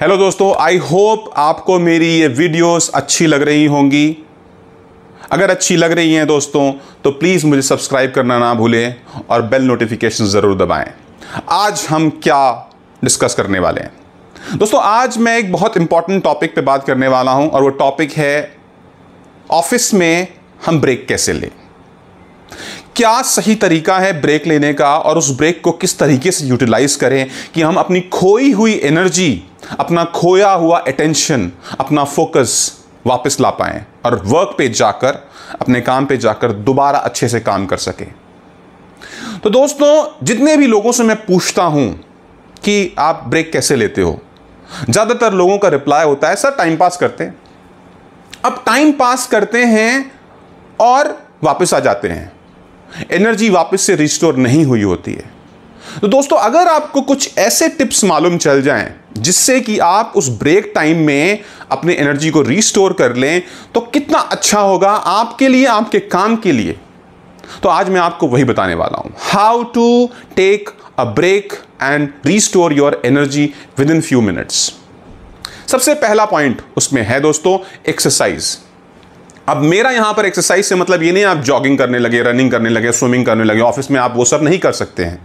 Hello दोस्तों I hope आपको मेरी ये वीडियोस अच्छी लग रही होंगी अगर अच्छी लग रही हैं दोस्तों तो प्लीज़ मुझे सब्सक्राइब करना ना भूलें और बेल नोटिफिकेशन ज़रूर दबाएं आज हम क्या डिस्कस करने वाले हैं दोस्तों आज मैं एक बहुत इंपॉर्टेंट टॉपिक पे बात करने वाला हूं और वो टॉपिक है ऑफिस में हम ब्रेक कैसे लें क्या सही तरीका है ब्रेक लेने का और उस ब्रेक को किस तरीके से यूटिलाइज करें कि हम अपनी खोई हुई एनर्जी अपना खोया हुआ अटेंशन अपना फोकस वापस ला पाएं और वर्क पे जाकर अपने काम पे जाकर दोबारा अच्छे से काम कर सके तो दोस्तों जितने भी लोगों से मैं पूछता हूं कि आप ब्रेक कैसे लेते हो ज़्यादातर लोगों का रिप्लाई होता है सर टाइम पास करते हैं अब टाइम पास करते हैं और वापस आ जाते हैं एनर्जी वापस से रिस्टोर नहीं हुई होती है तो दोस्तों अगर आपको कुछ ऐसे टिप्स मालूम चल जाएं जिससे कि आप उस ब्रेक टाइम में अपने एनर्जी को रिस्टोर कर लें तो कितना अच्छा होगा आपके लिए आपके काम के लिए तो आज मैं आपको वही बताने वाला हूं how to take a break and restore your energy within few minutes सबसे पहला पॉइंट उसमें है दोस्तों एक्सरसाइज अब मेरा यहां पर एक्सरसाइज से मतलब ये नहीं आप जॉगिंग करने लगे रनिंग करने लगे स्विमिंग करने लगे ऑफिस में आप वो सब नहीं कर सकते हैं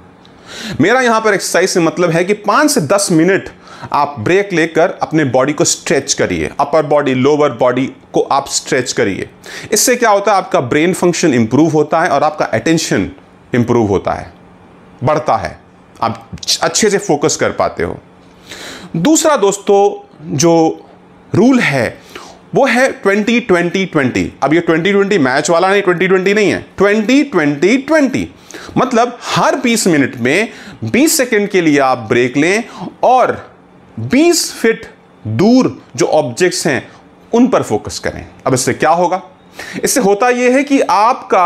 मेरा यहां पर एक्सरसाइज से मतलब है कि पांच से दस मिनट आप ब्रेक लेकर अपने बॉडी को स्ट्रेच करिए अपर बॉडी लोअर बॉडी को आप स्ट्रेच करिए इससे क्या होता है आपका ब्रेन फंक्शन इंप्रूव होता है और आपका अटेंशन इंप्रूव होता है बढ़ता है आप अच्छे से फोकस कर पाते हो दूसरा दोस्तों जो रूल है वो है ट्वेंटी ट्वेंटी ट्वेंटी अब ये ट्वेंटी ट्वेंटी मैच वाला नहीं ट्वेंटी ट्वेंटी नहीं है ट्वेंटी ट्वेंटी ट्वेंटी मतलब हर बीस मिनट में बीस सेकंड के लिए आप ब्रेक लें और बीस फिट दूर जो ऑब्जेक्ट्स हैं उन पर फोकस करें अब इससे क्या होगा इससे होता यह है कि आपका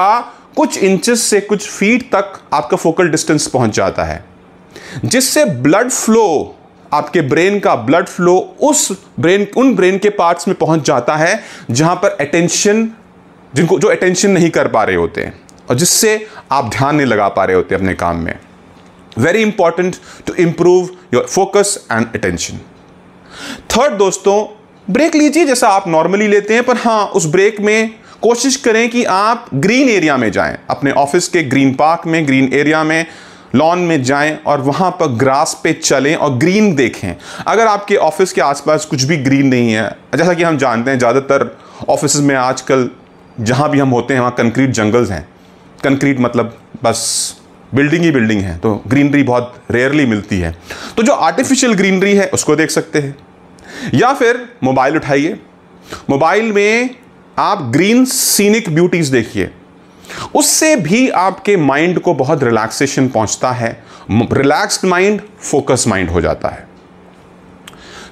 कुछ इंचेस से कुछ फीट तक आपका फोकल डिस्टेंस पहुंच जाता है जिससे ब्लड फ्लो आपके ब्रेन का ब्लड फ्लो उस ब्रेन उन ब्रेन के पार्ट्स में पहुंच जाता है जहां पर अटेंशन जिनको जो अटेंशन नहीं कर पा रहे होते हैं और जिससे आप ध्यान नहीं लगा पा रहे होते अपने काम में very important to improve your focus and attention third दोस्तों ब्रेक लीजिए जैसा आप नॉर्मली लेते हैं पर हाँ उस ब्रेक में कोशिश करें कि आप ग्रीन एरिया में जाएं अपने ऑफिस के ग्रीन पार्क में ग्रीन एरिया में लॉन में जाएं और वहाँ पर ग्रास पे चलें और ग्रीन देखें अगर आपके ऑफिस के आसपास कुछ भी ग्रीन नहीं है जैसा कि हम जानते हैं ज़्यादातर ऑफिस में आजकल जहाँ भी हम होते हैं वहाँ कंक्रीट जंगल्स हैं कंक्रीट मतलब बस बिल्डिंग ही बिल्डिंग है तो ग्रीनरी बहुत रेयरली मिलती है तो जो आर्टिफिशियल ग्रीनरी है उसको देख सकते हैं या फिर मोबाइल उठाइए मोबाइल में आप ग्रीन सीनिक ब्यूटीज़ देखिए उससे भी आपके माइंड को बहुत रिलैक्सेशन पहुंचता है रिलैक्स्ड माइंड फोकस माइंड हो जाता है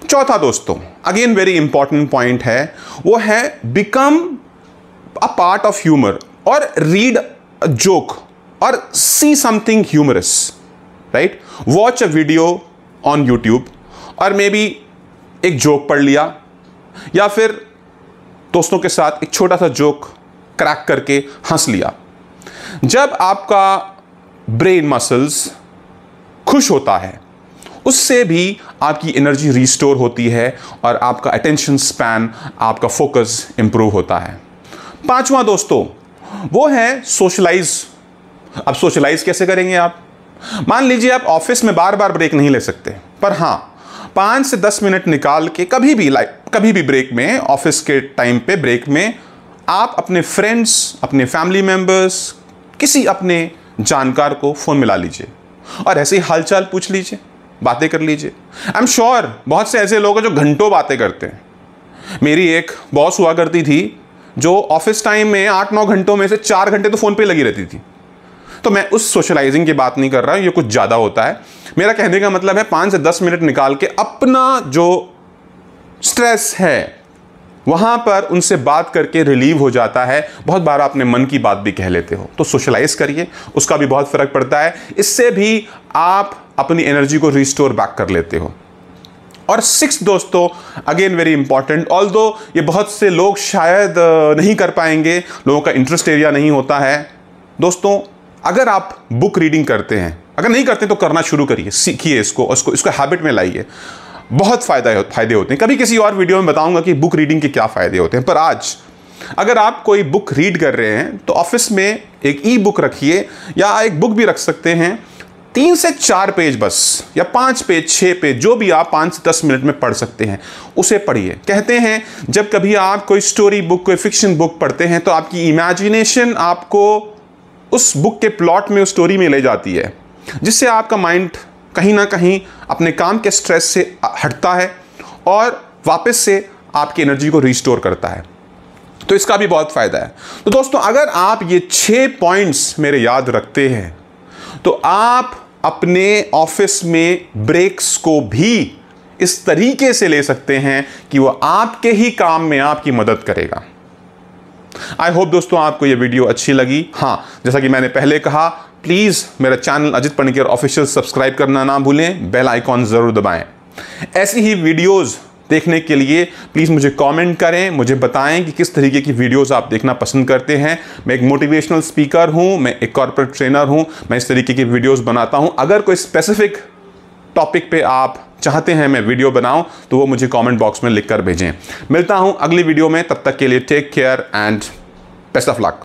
चौथा दोस्तों अगेन वेरी इंपॉर्टेंट पॉइंट है वो है become a part of humour और read a joke or see something humorous, right? Watch a video on YouTube और मे बी एक जोक पढ़ लिया या फिर दोस्तों के साथ एक छोटा सा जोक क्रैक करके हंस लिया जब आपका ब्रेन मसल्स खुश होता है उससे भी आपकी एनर्जी रिस्टोर होती है और आपका अटेंशन स्पैन आपका फोकस इंप्रूव होता है पांचवा दोस्तों वो है सोशलाइज अब सोशलाइज कैसे करेंगे आप मान लीजिए आप ऑफिस में बार बार ब्रेक नहीं ले सकते पर हाँ पाँच से दस मिनट निकाल के कभी भी लाइक कभी भी ब्रेक में ऑफिस के टाइम पे ब्रेक में आप अपने फ्रेंड्स अपने फैमिली मेम्बर्स किसी अपने जानकार को फ़ोन मिला लीजिए और ऐसे ही हालचाल पूछ लीजिए बातें कर लीजिए आई एम श्योर बहुत से ऐसे लोग हैं जो घंटों बातें करते हैं मेरी एक बॉस हुआ करती थी जो ऑफिस टाइम में आठ नौ घंटों में से चार घंटे तो फ़ोन पे लगी रहती थी तो मैं उस सोशलाइजिंग की बात नहीं कर रहा ये कुछ ज़्यादा होता है मेरा कहने का मतलब है पाँच से दस मिनट निकाल के अपना जो स्ट्रेस है वहाँ पर उनसे बात करके रिलीव हो जाता है बहुत बार आपने मन की बात भी कह लेते हो तो सोशलाइज करिए उसका भी बहुत फ़र्क पड़ता है इससे भी आप अपनी एनर्जी को रिस्टोर बैक कर लेते हो और सिक्स दोस्तों अगेन वेरी इंपॉर्टेंट ऑल दो ये बहुत से लोग शायद नहीं कर पाएंगे लोगों का इंटरेस्ट एरिया नहीं होता है दोस्तों अगर आप बुक रीडिंग करते हैं अगर नहीं करते तो करना शुरू करिए सीखिए इसको उसको इसको हैबिट में लाइए बहुत फायदा हो, फायदे होते हैं कभी किसी और वीडियो में बताऊंगा कि बुक रीडिंग के क्या फ़ायदे होते हैं पर आज अगर आप कोई बुक रीड कर रहे हैं तो ऑफिस में एक ई बुक रखिए या एक बुक भी रख सकते हैं तीन से चार पेज बस या पाँच पेज छः पेज जो भी आप पाँच से दस मिनट में पढ़ सकते हैं उसे पढ़िए कहते हैं जब कभी आप कोई स्टोरी बुक कोई फिक्शन बुक पढ़ते हैं तो आपकी इमेजिनेशन आपको उस बुक के प्लॉट में उस स्टोरी में ले जाती है जिससे आपका माइंड कहीं ना कहीं अपने काम के स्ट्रेस से हटता है और वापस से आपकी एनर्जी को रिस्टोर करता है तो इसका भी बहुत फ़ायदा है तो दोस्तों अगर आप ये छः पॉइंट्स मेरे याद रखते हैं तो आप अपने ऑफिस में ब्रेक्स को भी इस तरीके से ले सकते हैं कि वो आपके ही काम में आपकी मदद करेगा आई होप दोस्तों आपको ये वीडियो अच्छी लगी हाँ जैसा कि मैंने पहले कहा प्लीज़ मेरा channel Ajit Pankar official subscribe करना ना भूलें बेल आइकॉन ज़रूर दबाएं ऐसी ही वीडियोज़ देखने के लिए प्लीज़ मुझे कमेंट करें मुझे बताएं कि किस तरीके की वीडियोस आप देखना पसंद करते हैं मैं एक मोटिवेशनल स्पीकर हूं मैं एक कॉरपोरेट ट्रेनर हूं मैं इस तरीके की वीडियोस बनाता हूं अगर कोई स्पेसिफिक टॉपिक पे आप चाहते हैं मैं वीडियो बनाऊं तो वो मुझे कमेंट बॉक्स में लिखकर भेजें मिलता हूं अगली वीडियो में तब तक के लिए take care and best of luck